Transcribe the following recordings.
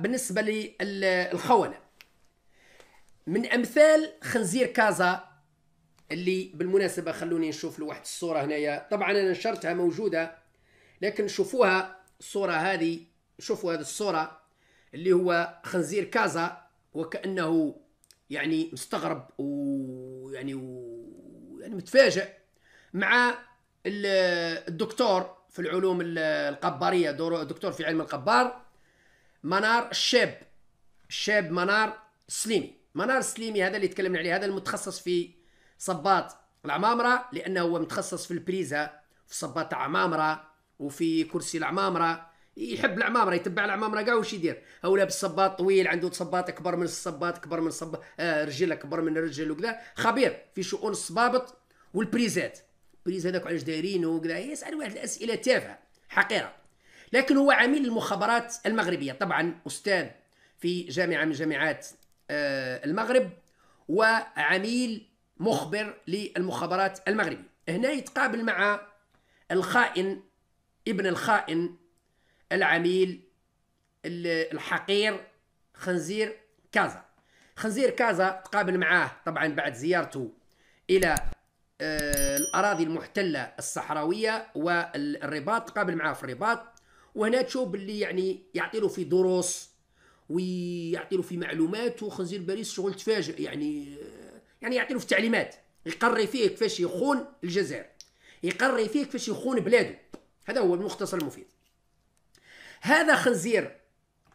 بالنسبه للخونه من امثال خنزير كازا اللي بالمناسبه خلوني نشوف له واحد الصوره هنايا طبعا انا نشرتها موجوده لكن شوفوها الصوره هذه شوفوا هذه الصوره اللي هو خنزير كازا وكانه يعني مستغرب ويعني و... يعني متفاجئ مع الدكتور في العلوم القباريه دكتور في علم القبار منار الشاب الشاب منار سليمي منار سليمي هذا اللي تكلمنا عليه هذا المتخصص في صباط العمامره لانه هو متخصص في البريزه في صباط العمامره وفي كرسي العمامره يحب العمامره يتبع العمامره كاع واش يدير هو لابس صباط طويل عنده صباط اكبر من الصباط اكبر من صب آه رجل اكبر من الرجل وكذا خبير في شؤون الصبابط والبريزات بريز هذاك علاش دايرينه وكذا يسال واحد الاسئله تافهه حقيره لكن هو عميل المخابرات المغربية طبعا أستاذ في جامعة من جامعات آه، المغرب وعميل مخبر للمخابرات المغربية هنا يتقابل مع الخائن ابن الخائن العميل الحقير خنزير كازا خنزير كازا تقابل معاه طبعا بعد زيارته الى آه، الاراضي المحتله الصحراويه والرباط تقابل معاه في الرباط وهنا تشوف باللي يعني يعطي له في دروس ويعطي له في معلومات وخنزير باريس شغل تفاجئ يعني يعني يعطي له في تعليمات يقري فيه كيفاش يخون الجزائر يقري فيه كيفاش يخون بلاده هذا هو المختصر المفيد هذا خنزير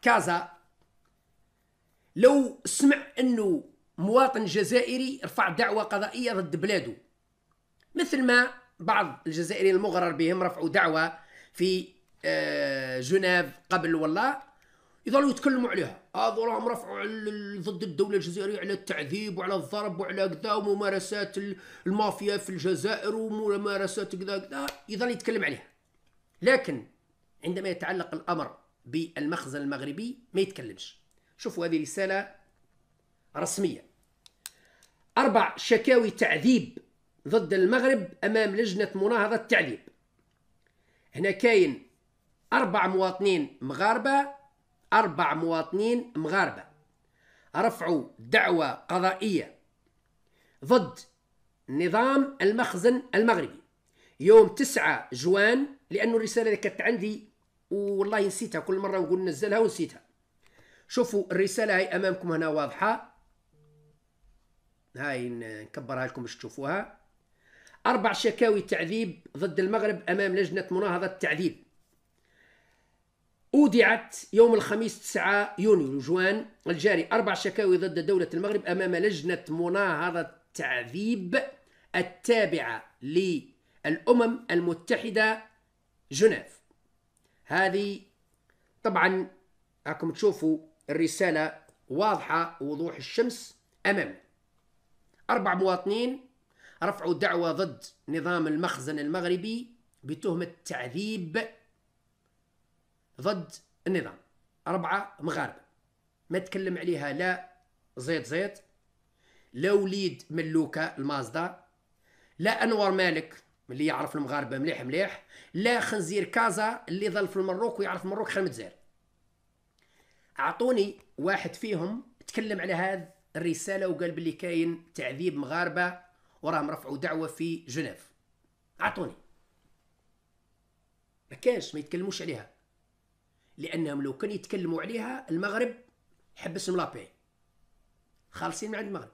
كازا لو سمع انه مواطن جزائري رفع دعوه قضائيه ضد بلاده مثل ما بعض الجزائريين المغرر بهم رفعوا دعوه في آه، جنيف قبل ولا يظلوا يتكلموا عليها هذو راهم رفعوا ضد الدوله الجزائريه على التعذيب وعلى الضرب وعلى كذا وممارسات المافيا في الجزائر وممارسات كذا كذا يظل يتكلم عليها لكن عندما يتعلق الامر بالمخزن المغربي ما يتكلمش شوفوا هذه رساله رسميه اربع شكاوي تعذيب ضد المغرب امام لجنه مناهضه التعذيب هنا كاين أربع مواطنين مغاربة أربع مواطنين مغاربة رفعوا دعوة قضائية ضد نظام المخزن المغربي يوم 9 جوان لأن الرسالة اللي كانت عندي والله نسيتها كل مرة نقول نزلها ونسيتها شوفوا الرسالة هاي أمامكم هنا واضحة هاي نكبرها لكم باش تشوفوها أربع شكاوي تعذيب ضد المغرب أمام لجنة مناهضة التعذيب ودعت يوم الخميس 9 يونيو جوان الجاري أربع شكاوي ضد دولة المغرب أمام لجنة مناهضة تعذيب التابعة للأمم المتحدة جنيف هذه طبعا راكم تشوفوا الرسالة واضحة وضوح الشمس أمام أربع مواطنين رفعوا دعوة ضد نظام المخزن المغربي بتهمة تعذيب ضد النظام أربعة مغاربة ما تكلم عليها لا زيد زيد لا وليد ملوكة المازدا لا أنور مالك اللي يعرف المغاربة مليح مليح لا خنزير كازا اللي ظل في المروك ويعرف المروك خير متزير أعطوني واحد فيهم تكلم على هذه الرسالة وقال بلي كاين تعذيب مغاربة وراهم رفعوا دعوة في جنيف أعطوني ما كانش ما يتكلموش عليها لانهم لو كان يتكلموا عليها المغرب حبسهم لابي خالصين من عند المغرب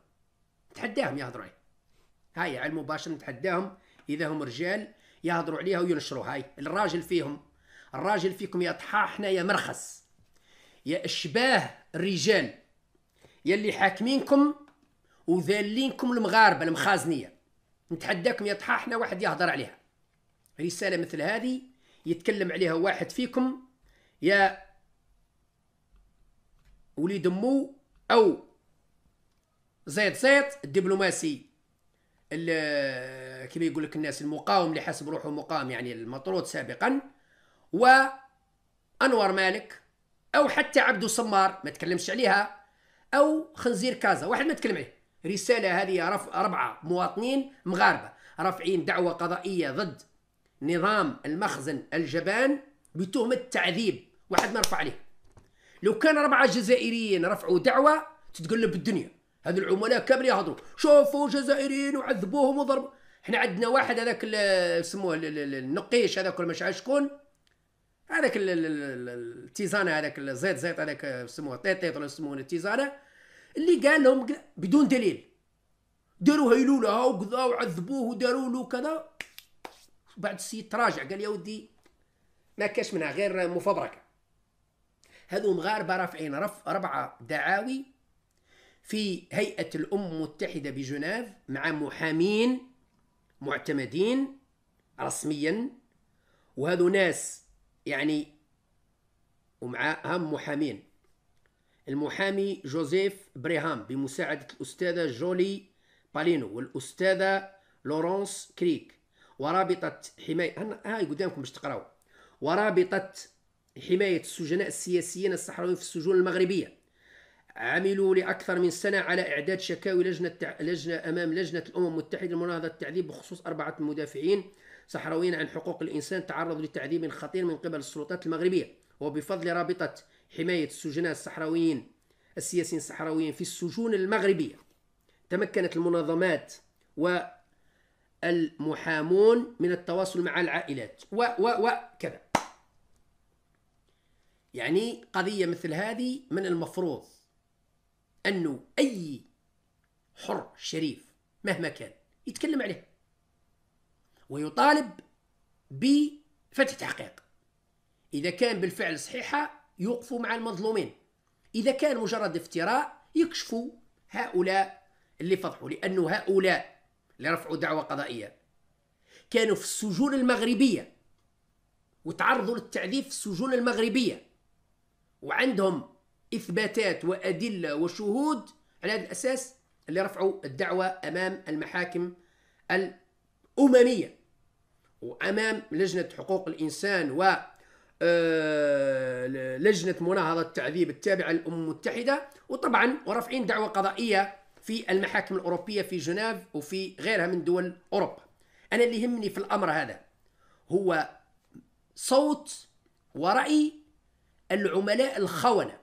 نتحداهم يهضروا عليها هاي على المباشر نتحداهم اذا هم رجال يهضروا عليها وينشروا هاي الراجل فيهم الراجل فيكم يا طحاحنا يا مرخص يا اشباه الرجال يلي حاكمينكم وذالينكم المغاربه المخازنيه نتحداكم يا طحاحنا واحد يهضر عليها رساله مثل هذه يتكلم عليها واحد فيكم يا وليد مو او زيد زيد الدبلوماسي كما يقول لك الناس المقاوم اللي حسب روحه مقاوم يعني المطرود سابقا و انور مالك او حتى عبدو سمار ما تكلمش عليها او خنزير كازا واحد ما تكلم عليه رساله هذه اربعه مواطنين مغاربه رافعين دعوه قضائيه ضد نظام المخزن الجبان بتهمه تعذيب واحد ما رفع عليه لو كان أربعة جزائريين رفعوا دعوة تتقلب الدنيا هذو العملاء كامل يهضروا شوفوا جزائريين وعذبوهم وضربوا احنا عندنا واحد هذاك سموه النقيش هذاك ولا مش عارف شكون هذاك التيزانه هذاك الزيت زيت هذاك سموه طيطيط ولا سموه التيزانه اللي قال لهم بدون دليل داروا هيلوله وكذا وعذبوه وداروا له كذا بعد السيد تراجع قال يا ودي ما كاش منها غير مفبركه هذو مغاربه رافعين رف ربعة دعاوي في هيئة الأمم المتحدة بجنيف مع محامين معتمدين رسميا وهذو ناس يعني ومعهم محامين المحامي جوزيف بريهام بمساعدة الأستاذة جولي بالينو والأستاذة لورانس كريك ورابطة حماية هاي قدامكم باش تقراو ورابطة حماية السجناء السياسيين الصحراويين في السجون المغربية عملوا لأكثر من سنة على إعداد شكاوي لجنة, تع... لجنة أمام لجنة الأمم المتحدة لمناهضة التعذيب بخصوص أربعة مدافعين صحراويين عن حقوق الإنسان تعرضوا لتعذيب خطير من قبل السلطات المغربية وبفضل رابطة حماية السجناء الصحراويين السياسيين الصحراويين في السجون المغربية تمكنت المنظمات والمحامون من التواصل مع العائلات و و وكذا يعني قضية مثل هذه من المفروض أنه أي حر شريف مهما كان يتكلم عليه ويطالب بفتح تحقيق إذا كان بالفعل صحيحة يوقفوا مع المظلومين إذا كان مجرد افتراء يكشفوا هؤلاء اللي فضحوا لأنه هؤلاء اللي رفعوا دعوة قضائية كانوا في السجون المغربية وتعرضوا للتعذيب في السجون المغربية وعندهم إثباتات وأدلة وشهود على هذا الأساس اللي رفعوا الدعوة أمام المحاكم الأممية وأمام لجنة حقوق الإنسان و آه، لجنة مناهضة التعذيب التابعة للأمم المتحدة وطبعا ورافعين دعوة قضائية في المحاكم الأوروبية في جنيف وفي غيرها من دول أوروبا أنا اللي يهمني في الأمر هذا هو صوت ورأي العملاء الخونة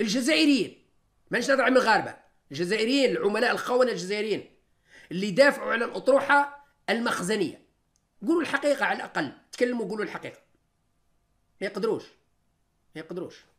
الجزائريين مانيش نضع عن المغاربة الجزائريين العملاء الخونة الجزائريين اللي دافعوا على الأطروحة المخزنية قولوا الحقيقة على الأقل تكلموا قولوا الحقيقة ما يقدروش ما يقدروش